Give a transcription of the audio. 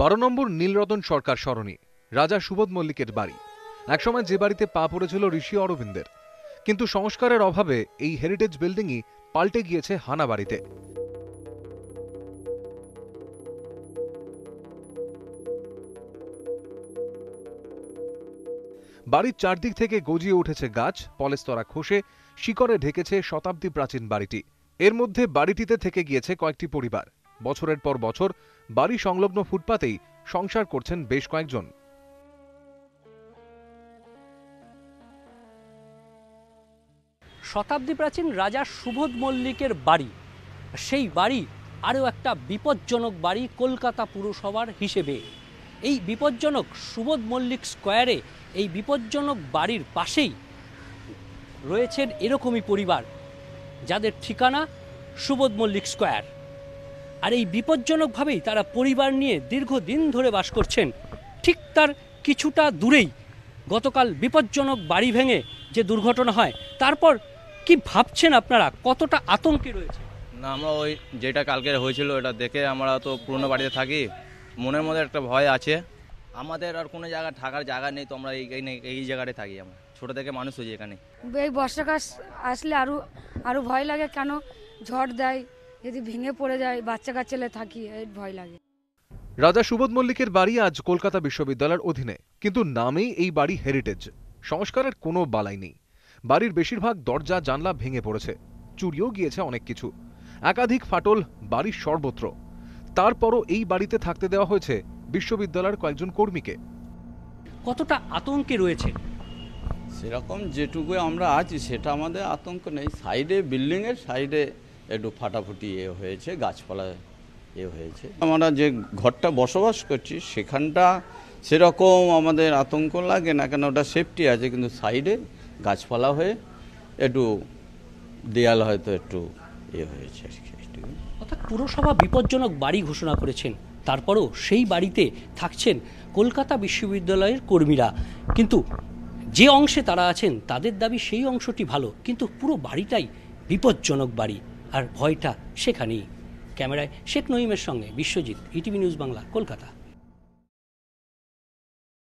বারো নম্বর নীলরতন সরকার স্মরণে রাজা সুবোধ মল্লিকের বাড়ি একসময় যে বাড়িতে পা পড়েছিল ঋষি অরবিন্দের কিন্তু সংস্কারের অভাবে এই হেরিটেজ বিল্ডিংই পাল্টে গিয়েছে হানা বাড়িতে বাড়ির চারদিক থেকে গজিয়ে উঠেছে গাছ পলেস্তরা খসে শিকড়ে ঢেকেছে শতাব্দী প্রাচীন বাড়িটি এর মধ্যে বাড়িটিতে থেকে গিয়েছে কয়েকটি পরিবার বছরের পর বছর বাড়ি সংলগ্ন ফুটপাতেই সংসার করছেন বেশ কয়েকজন শতাব্দী প্রাচীন রাজা সুবোধ মল্লিকের বাড়ি সেই বাড়ি আরও একটা বিপজ্জনক বাড়ি কলকাতা পুরসভার হিসেবে এই বিপজ্জনক সুবোধ মল্লিক স্কোয়ারে এই বিপজ্জনক বাড়ির পাশেই রয়েছেন এরকমই পরিবার যাদের ঠিকানা সুবোধ মল্লিক স্কোয়ার আর এই বিপজ্জনকভাবেই তারা পরিবার নিয়ে দীর্ঘদিন ধরে বাস করছেন ঠিক তার কিছুটা দূরেই গতকাল বিপজ্জনক বাড়ি ভেঙে যে দুর্ঘটনা হয় তারপর কি ভাবছেন আপনারা কতটা আতঙ্কে রয়েছে না আমরা ওই যেটা কালকে হয়েছিল এটা দেখে আমরা তো পুরনো বাড়িতে থাকি মনের মধ্যে একটা ভয় আছে আমাদের আর কোনো জায়গা থাকার জায়গা নেই তো আমরা এই এই জায়গাটায় থাকি আমরা ছোট থেকে মানুষ হয়েছি এখানে এই বর্ষাকাশ আসলে আরও আরও ভয় লাগে কেন ঝড় দেয় যদি ভেঙে পড়ে যায় বাচ্চা কাচ্চালে থাকি ভয় লাগে রাজা সুবোধ মল্লিকের বাড়ি আজ কলকাতা বিশ্ববিদ্যালয়ের অধীনে কিন্তু নামেই এই বাড়ি হেরিটেজ সংস্কারের কোনো বালাই নেই বাড়ির বেশিরভাগ দরজা জানলা ভেঙে পড়েছে চুরিও গিয়েছে অনেক কিছু একাধিক ফাটল বাড়ির সর্বত্র তারপরও এই বাড়িতে থাকতে দেওয়া হয়েছে বিশ্ববিদ্যালয়ের কয়েকজন কর্মীকে কতটা আতঙ্কে রয়েছে সেরকম যেটুকু আমরা আছি সেটা আমাদের আতঙ্ক নেই সাইডে বিল্ডিংয়ের সাইডে একটু ফাটাফুটি এ হয়েছে গাছপালা এ হয়েছে আমরা যে ঘরটা বসবাস করছি সেখানটা সেরকম আমাদের আতঙ্ক লাগে না কেন ওটা সেফটি আছে কিন্তু সাইডে গাছপালা হয়ে একটু দেয়াল হয়তো একটু এ হয়েছে আর কি অর্থাৎ পুরসভা বিপজ্জনক বাড়ি ঘোষণা করেছেন তারপরও সেই বাড়িতে থাকছেন কলকাতা বিশ্ববিদ্যালয়ের কর্মীরা কিন্তু যে অংশে তারা আছেন তাদের দাবি সেই অংশটি ভালো কিন্তু পুরো বাড়িটাই বিপজ্জনক বাড়ি আর ভয়টা সেখানেই ক্যামেরায় শেখ নহিমের সঙ্গে বিশ্বজিৎ ইটিভি নিউজ বাংলা কলকাতা